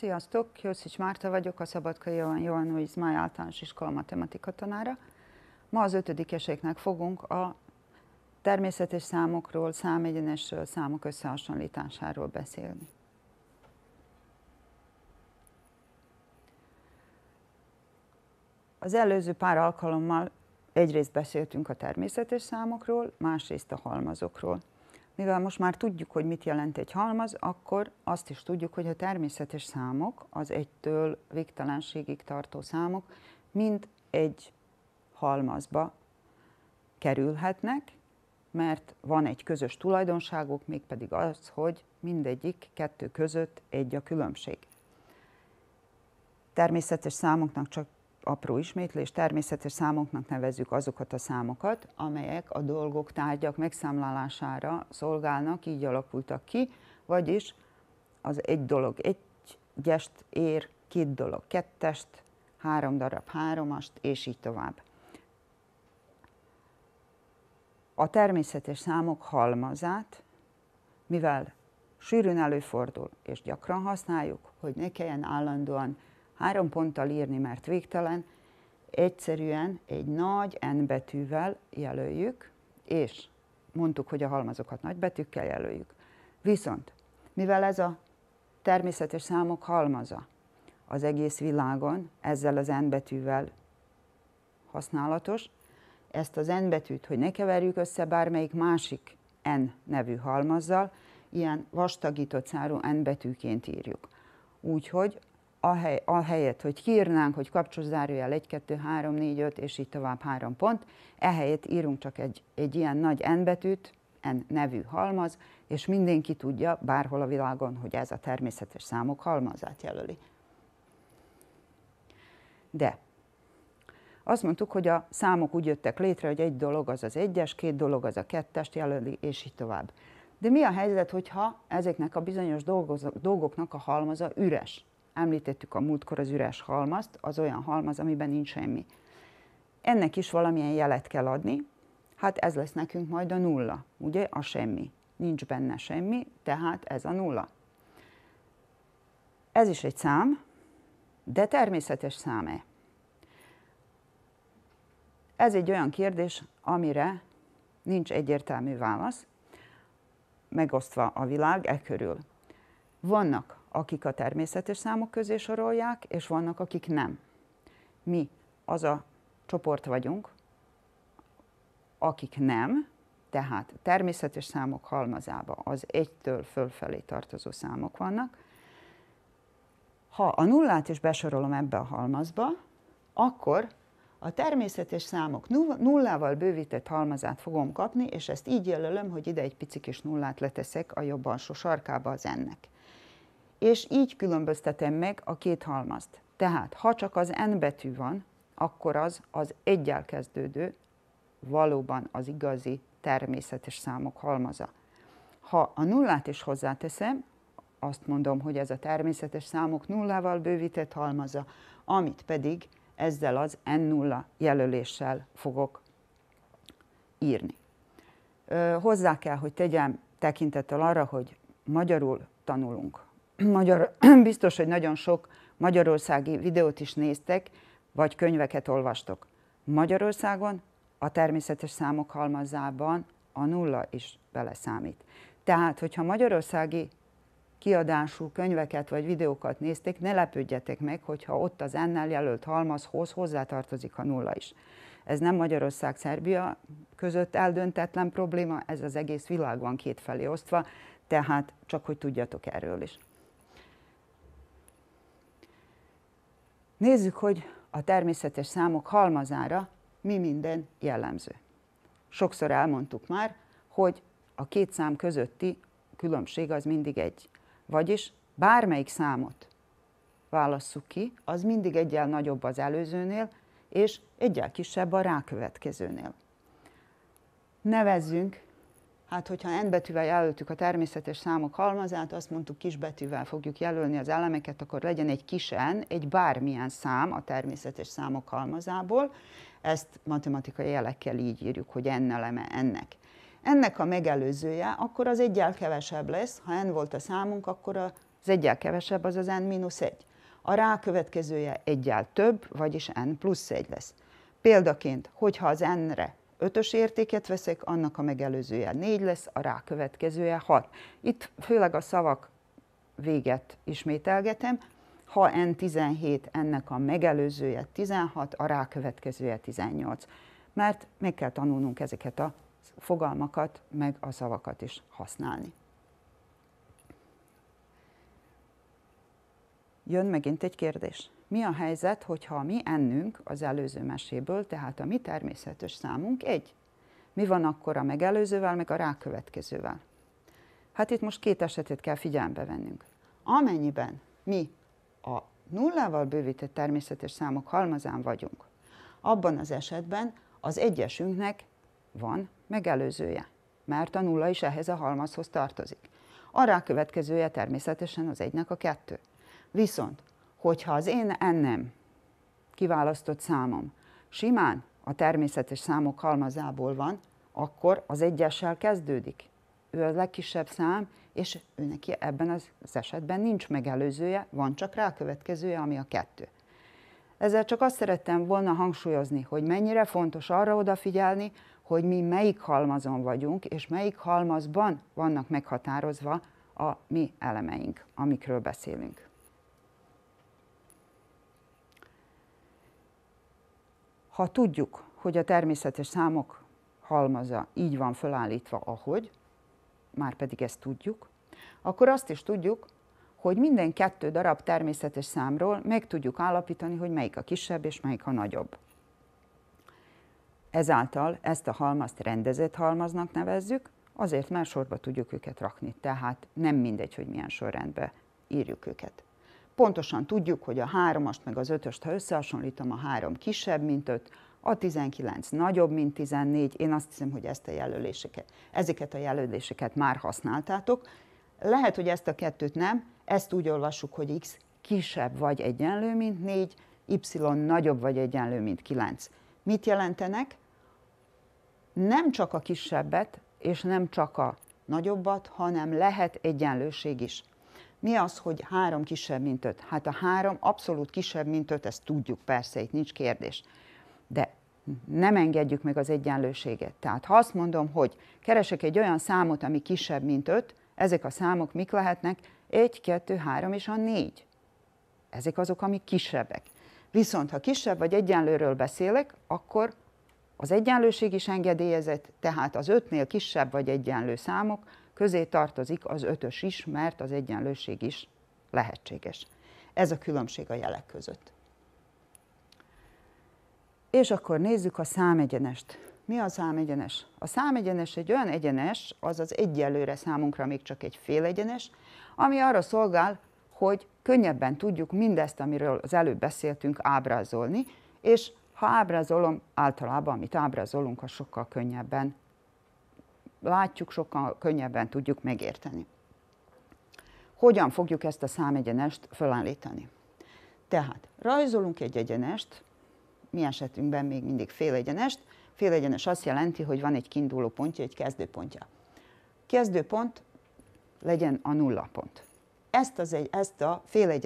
Sziasztok, Jószics Márta vagyok, a Szabadkai Jóan Johannu Máj általános iskola matematika tanára. Ma az ötödikeseknek fogunk a természetes számokról, számegyenesről, számok összehasonlításáról beszélni. Az előző pár alkalommal egyrészt beszéltünk a természetes számokról, másrészt a halmazokról mivel most már tudjuk, hogy mit jelent egy halmaz, akkor azt is tudjuk, hogy a természetes számok, az egytől végtelenségig tartó számok, mind egy halmazba kerülhetnek, mert van egy közös tulajdonságuk, mégpedig az, hogy mindegyik kettő között egy a különbség. Természetes számoknak csak apró ismétlés, természetes számoknak nevezzük azokat a számokat, amelyek a dolgok, tárgyak megszámlálására szolgálnak, így alakultak ki, vagyis az egy dolog egyest ér, két dolog kettest, három darab háromast, és így tovább. A természetes számok halmazát, mivel sűrűn előfordul és gyakran használjuk, hogy ne kelljen állandóan három ponttal írni, mert végtelen, egyszerűen egy nagy N betűvel jelöljük, és mondtuk, hogy a halmazokat nagy betűkkel jelöljük. Viszont, mivel ez a természetes számok halmaza az egész világon, ezzel az N betűvel használatos, ezt az N betűt, hogy ne keverjük össze bármelyik másik N nevű halmazzal, ilyen vastagított szárú N betűként írjuk. Úgyhogy a ahelyett, hogy kiírnánk, hogy kapcsolzárójel 1, 2, 3, 4, 5, és így tovább 3 pont, ehelyett írunk csak egy, egy ilyen nagy N betűt, N nevű halmaz, és mindenki tudja bárhol a világon, hogy ez a természetes számok halmazát jelöli. De azt mondtuk, hogy a számok úgy jöttek létre, hogy egy dolog az az egyes, két dolog az a kettest jelöli, és így tovább. De mi a helyzet, hogyha ezeknek a bizonyos dolgoknak a halmaza üres? Említettük a múltkor az üres halmazt, az olyan halmaz, amiben nincs semmi. Ennek is valamilyen jelet kell adni, hát ez lesz nekünk majd a nulla, ugye, a semmi. Nincs benne semmi, tehát ez a nulla. Ez is egy szám, de természetes száme. Ez egy olyan kérdés, amire nincs egyértelmű válasz, megosztva a világ e körül. Vannak akik a természetes számok közé sorolják, és vannak, akik nem. Mi az a csoport vagyunk, akik nem, tehát természetes számok halmazába az egytől fölfelé tartozó számok vannak. Ha a nullát is besorolom ebbe a halmazba, akkor a természetes számok nullával bővített halmazát fogom kapni, és ezt így jelölöm, hogy ide egy pici kis nullát leteszek a jobb alsó sarkába az ennek és így különböztetem meg a két halmazt. Tehát, ha csak az N betű van, akkor az az egyel kezdődő, valóban az igazi természetes számok halmaza. Ha a nullát is hozzáteszem, azt mondom, hogy ez a természetes számok nullával bővített halmaza, amit pedig ezzel az N0 jelöléssel fogok írni. hozzá kell, hogy tegyem tekintettel arra, hogy magyarul tanulunk magyar, biztos, hogy nagyon sok magyarországi videót is néztek, vagy könyveket olvastok. Magyarországon a természetes számok halmazában a nulla is beleszámít. Tehát, hogyha magyarországi kiadású könyveket vagy videókat nézték, ne lepődjetek meg, hogyha ott az ennel jelölt halmazhoz hozzátartozik a nulla is. Ez nem Magyarország-Szerbia között eldöntetlen probléma, ez az egész világ van kétfelé osztva, tehát csak hogy tudjatok erről is. Nézzük, hogy a természetes számok halmazára mi minden jellemző. Sokszor elmondtuk már, hogy a két szám közötti különbség az mindig egy. Vagyis bármelyik számot válasszuk ki, az mindig egyel nagyobb az előzőnél, és egyel kisebb a rákövetkezőnél. Nevezzünk Hát, hogyha N betűvel jelöltük a természetes számok halmazát, azt mondtuk kis betűvel fogjuk jelölni az elemeket, akkor legyen egy kis N, egy bármilyen szám a természetes számok halmazából. Ezt matematikai jelekkel így írjuk, hogy N eleme ennek. Ennek a megelőzője akkor az egyel kevesebb lesz, ha N volt a számunk, akkor az egyel kevesebb az az N mínusz 1. A következője egyel több, vagyis N plusz 1 lesz. Példaként, hogyha az N-re ötös értéket veszek, annak a megelőzője négy lesz, a rá következője hat. Itt főleg a szavak véget ismételgetem, ha N17, ennek a megelőzője 16, a rá következője 18. Mert meg kell tanulnunk ezeket a fogalmakat, meg a szavakat is használni. jön megint egy kérdés. Mi a helyzet, hogyha mi ennünk az előző meséből, tehát a mi természetes számunk egy? Mi van akkor a megelőzővel, meg a rákövetkezővel? Hát itt most két esetet kell figyelembe vennünk. Amennyiben mi a nullával bővített természetes számok halmazán vagyunk, abban az esetben az egyesünknek van megelőzője, mert a nulla is ehhez a halmazhoz tartozik. A rákövetkezője természetesen az egynek a kettő. Viszont, hogyha az én ennem kiválasztott számom simán a természetes számok halmazából van, akkor az egyessel kezdődik. Ő a legkisebb szám, és ő neki ebben az esetben nincs megelőzője, van csak rákövetkezője, ami a kettő. Ezzel csak azt szerettem volna hangsúlyozni, hogy mennyire fontos arra odafigyelni, hogy mi melyik halmazon vagyunk, és melyik halmazban vannak meghatározva a mi elemeink, amikről beszélünk. Ha tudjuk, hogy a természetes számok halmaza így van fölállítva, ahogy, már pedig ezt tudjuk, akkor azt is tudjuk, hogy minden kettő darab természetes számról meg tudjuk állapítani, hogy melyik a kisebb és melyik a nagyobb. Ezáltal ezt a halmazt rendezett halmaznak nevezzük, azért mert sorba tudjuk őket rakni, tehát nem mindegy, hogy milyen sorrendbe írjuk őket pontosan tudjuk, hogy a háromast meg az ötöst, ha összehasonlítom, a három kisebb, mint öt, a 19 nagyobb, mint 14. Én azt hiszem, hogy ezt a jelöléseket, ezeket a jelöléseket már használtátok. Lehet, hogy ezt a kettőt nem, ezt úgy olvassuk, hogy x kisebb vagy egyenlő, mint 4, y nagyobb vagy egyenlő, mint 9. Mit jelentenek? Nem csak a kisebbet, és nem csak a nagyobbat, hanem lehet egyenlőség is. Mi az, hogy három kisebb, mint öt? Hát a három abszolút kisebb, mint öt, ezt tudjuk persze, itt nincs kérdés. De nem engedjük meg az egyenlőséget. Tehát ha azt mondom, hogy keresek egy olyan számot, ami kisebb, mint öt, ezek a számok mik lehetnek? Egy, kettő, három és a négy. Ezek azok, amik kisebbek. Viszont ha kisebb vagy egyenlőről beszélek, akkor az egyenlőség is engedélyezett, tehát az ötnél kisebb vagy egyenlő számok, közé tartozik az ötös is, mert az egyenlőség is lehetséges. Ez a különbség a jelek között. És akkor nézzük a számegyenest. Mi a számegyenes? A számegyenes egy olyan egyenes, azaz egyelőre számunkra még csak egy félegyenes, ami arra szolgál, hogy könnyebben tudjuk mindezt, amiről az előbb beszéltünk, ábrázolni, és ha ábrázolom, általában amit ábrázolunk, az sokkal könnyebben látjuk, sokkal könnyebben tudjuk megérteni. Hogyan fogjuk ezt a számegyenest fölállítani? Tehát rajzolunk egy egyenest, mi esetünkben még mindig fél Fél egyenes. azt jelenti, hogy van egy kiinduló pontja, egy kezdőpontja. Kezdőpont legyen a nulla pont. Ezt, az egy, ezt a fél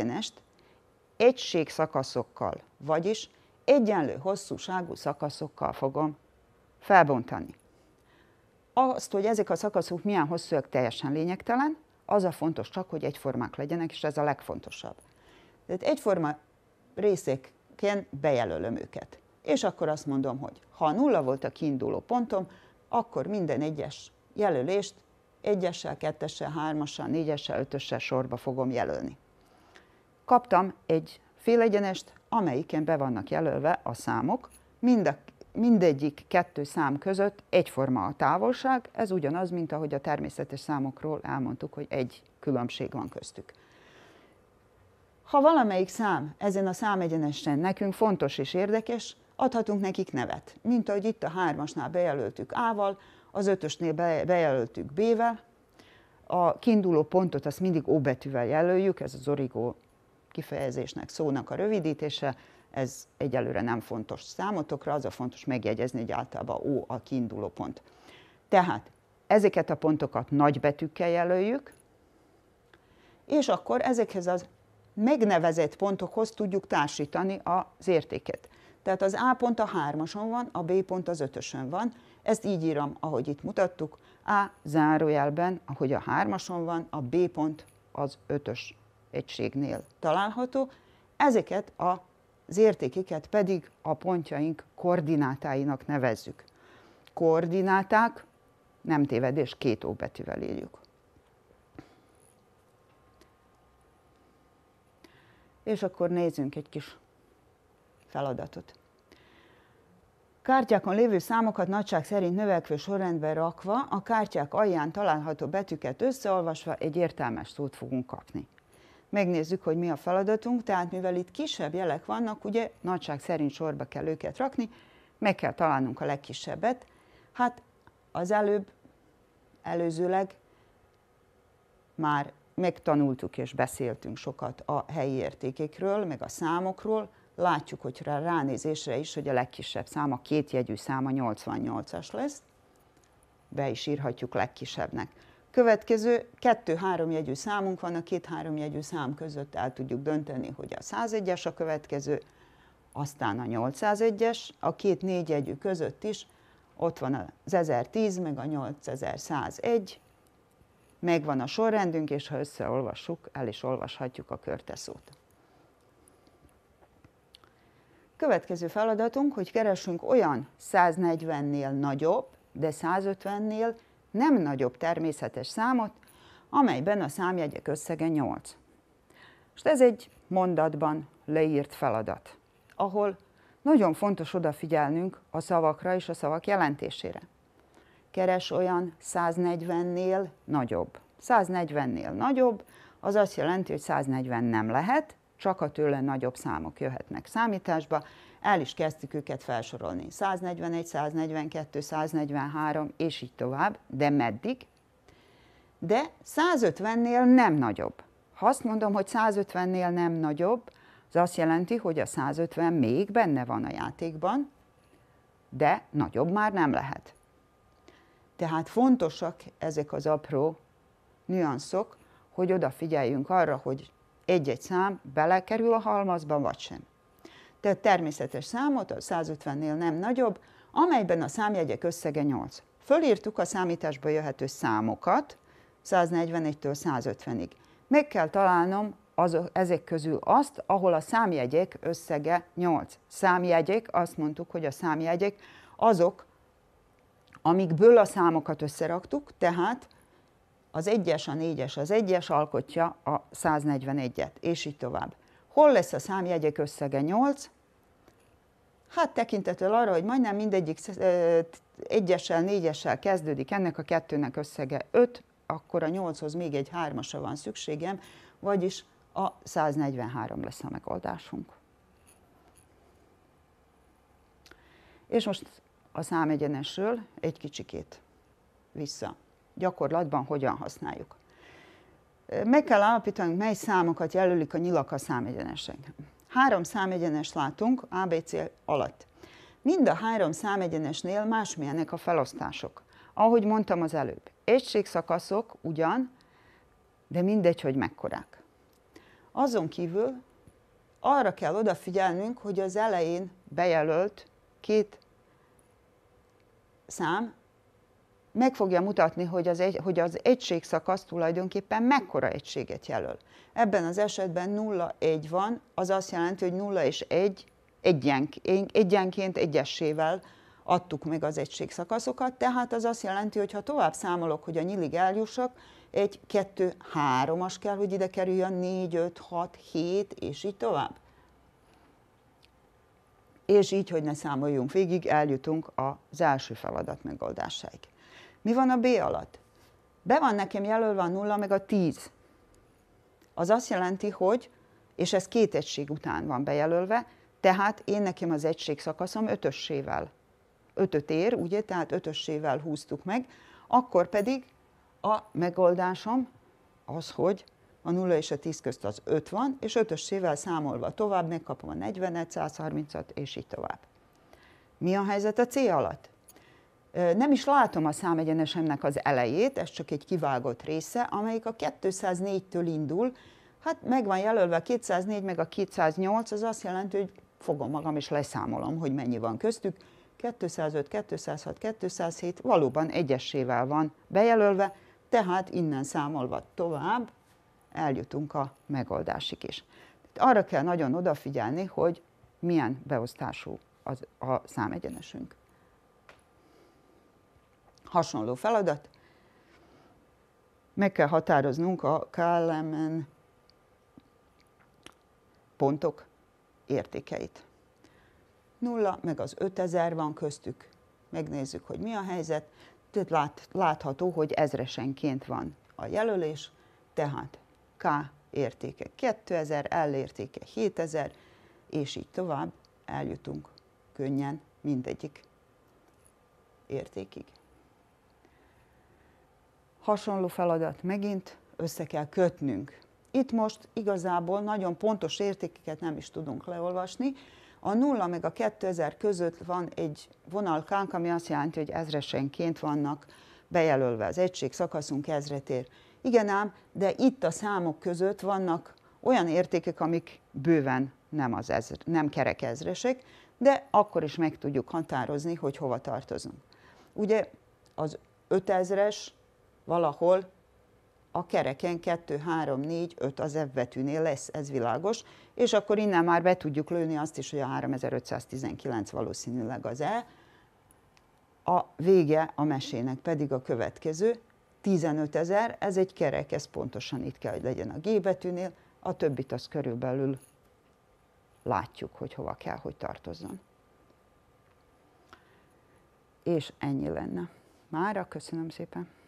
egység szakaszokkal, vagyis egyenlő hosszúságú szakaszokkal fogom felbontani. Azt, hogy ezek a szakaszok milyen hosszúak, teljesen lényegtelen, az a fontos csak, hogy egyformák legyenek, és ez a legfontosabb. Tehát egyforma részékként bejelölöm őket. És akkor azt mondom, hogy ha nulla volt a kiinduló pontom, akkor minden egyes jelölést egyessel, kettessel, hármassal, négyessel, ötössel sorba fogom jelölni. Kaptam egy félegyenest, amelyiken be vannak jelölve a számok, mind a mindegyik kettő szám között egyforma a távolság, ez ugyanaz, mint ahogy a természetes számokról elmondtuk, hogy egy különbség van köztük. Ha valamelyik szám ezen a számegyenesen nekünk fontos és érdekes, adhatunk nekik nevet. Mint ahogy itt a hármasnál bejelöltük A-val, az ötösnél bejelöltük B-vel, a kiinduló pontot azt mindig O betűvel jelöljük, ez az origó kifejezésnek, szónak a rövidítése, ez egyelőre nem fontos számotokra, az a fontos megjegyezni, hogy általában O a kiinduló pont. Tehát ezeket a pontokat nagybetűkkel jelöljük, és akkor ezekhez az megnevezett pontokhoz tudjuk társítani az értéket. Tehát az A pont a hármason van, a B pont az ötösön van. Ezt így írom, ahogy itt mutattuk. A zárójelben, ahogy a hármason van, a B pont az ötös egységnél található. Ezeket a az értékeket pedig a pontjaink koordinátáinak nevezzük. Koordináták, nem tévedés, két óbetűvel írjuk. És akkor nézzünk egy kis feladatot. Kártyákon lévő számokat nagyság szerint növekvő sorrendbe rakva, a kártyák alján található betűket összeolvasva egy értelmes szót fogunk kapni megnézzük, hogy mi a feladatunk, tehát mivel itt kisebb jelek vannak, ugye nagyság szerint sorba kell őket rakni, meg kell találnunk a legkisebbet. Hát az előbb, előzőleg már megtanultuk és beszéltünk sokat a helyi értékekről, meg a számokról, látjuk, hogy ránézésre is, hogy a legkisebb szám, a két szám száma 88-as lesz, be is írhatjuk legkisebbnek. Következő kettő-három jegyű számunk van, a két-három jegyű szám között el tudjuk dönteni, hogy a 101-es a következő, aztán a 801-es, a két négy jegyű között is, ott van az 1010 meg a 8101, megvan a sorrendünk, és ha összeolvassuk, el is olvashatjuk a körteszót. Következő feladatunk, hogy keresünk olyan 140-nél nagyobb, de 150-nél nem nagyobb természetes számot, amelyben a számjegyek összege 8. Most ez egy mondatban leírt feladat, ahol nagyon fontos odafigyelnünk a szavakra és a szavak jelentésére. Keres olyan 140-nél nagyobb. 140-nél nagyobb, az azt jelenti, hogy 140 nem lehet, csak a tőle nagyobb számok jöhetnek számításba, el is kezdtük őket felsorolni. 141, 142, 143 és így tovább, de meddig? De 150-nél nem nagyobb. Ha azt mondom, hogy 150-nél nem nagyobb, az azt jelenti, hogy a 150 még benne van a játékban, de nagyobb már nem lehet. Tehát fontosak ezek az apró nüanszok, hogy odafigyeljünk arra, hogy egy-egy szám belekerül a halmazba, vagy sem tehát természetes számot, a 150-nél nem nagyobb, amelyben a számjegyek összege 8. Fölírtuk a számításba jöhető számokat, 141-től 150-ig. Meg kell találnom azok, ezek közül azt, ahol a számjegyek összege 8. Számjegyek, azt mondtuk, hogy a számjegyek azok, amikből a számokat összeraktuk, tehát az egyes, a négyes, az egyes alkotja a 141-et, és így tovább. Hol lesz a számjegyek összege 8? Hát tekintettel arra, hogy majdnem mindegyik egyessel, négyessel kezdődik, ennek a kettőnek összege 5, akkor a 8-hoz még egy 3 van szükségem, vagyis a 143 lesz a megoldásunk. És most a számegyenesről egy kicsikét vissza. Gyakorlatban hogyan használjuk? Meg kell állapítanunk, mely számokat jelölik a nyilak a számegyenesek. Három számegyenes látunk ABC alatt. Mind a három számegyenesnél másmilyenek a felosztások. Ahogy mondtam az előbb, egységszakaszok ugyan, de mindegy, hogy mekkorák. Azon kívül arra kell odafigyelnünk, hogy az elején bejelölt két szám meg fogja mutatni, hogy az, egy, hogy az egységszakasz tulajdonképpen mekkora egységet jelöl. Ebben az esetben 0-1 van, az azt jelenti, hogy 0 és 1 egyenként, egyenként egyesével adtuk meg az egységszakaszokat, tehát az azt jelenti, hogy ha tovább számolok, hogy a nyílig eljussak, egy, kettő, háromas kell, hogy ide kerüljön, négy, öt, hat, hét, és így tovább. És így, hogy ne számoljunk végig, eljutunk az első feladat megoldásáig. Mi van a B alatt? Be van nekem jelölve a 0 meg a 10. Az azt jelenti, hogy, és ez két egység után van bejelölve, tehát én nekem az egység szakaszom ötössével. Ötöt ér, ugye, tehát ötössével húztuk meg, akkor pedig a megoldásom az, hogy a 0 és a 10 közt az 5 van, és ötössével számolva tovább megkapom a 40-et, 130-at, és így tovább. Mi a helyzet a C alatt? nem is látom a számegyenesemnek az elejét, ez csak egy kivágott része, amelyik a 204-től indul, hát meg van jelölve a 204, meg a 208, az azt jelenti, hogy fogom magam és leszámolom, hogy mennyi van köztük. 205, 206, 207 valóban egyesével van bejelölve, tehát innen számolva tovább eljutunk a megoldásig is. Arra kell nagyon odafigyelni, hogy milyen beosztású az a számegyenesünk hasonló feladat. Meg kell határoznunk a KLM-en pontok értékeit. Nulla, meg az 5000 van köztük. Megnézzük, hogy mi a helyzet. Tehát lát, látható, hogy ezresenként van a jelölés, tehát K értéke 2000, L értéke 7000, és így tovább eljutunk könnyen mindegyik értékig hasonló feladat megint össze kell kötnünk. Itt most igazából nagyon pontos értékeket nem is tudunk leolvasni. A 0 meg a 2000 között van egy vonalkánk, ami azt jelenti, hogy ezresenként vannak bejelölve az egység, szakaszunk ezretér. Igen ám, de itt a számok között vannak olyan értékek, amik bőven nem, az ezre, nem kerek ezresek, de akkor is meg tudjuk határozni, hogy hova tartozunk. Ugye az 5000-es valahol a kereken 2, 3, 4, 5 az F betűnél lesz, ez világos, és akkor innen már be tudjuk lőni azt is, hogy a 3519 valószínűleg az E. A vége a mesének pedig a következő, 15 ezer, ez egy kerek, ez pontosan itt kell, hogy legyen a G betűnél, a többit az körülbelül látjuk, hogy hova kell, hogy tartozzon. És ennyi lenne. Mára köszönöm szépen!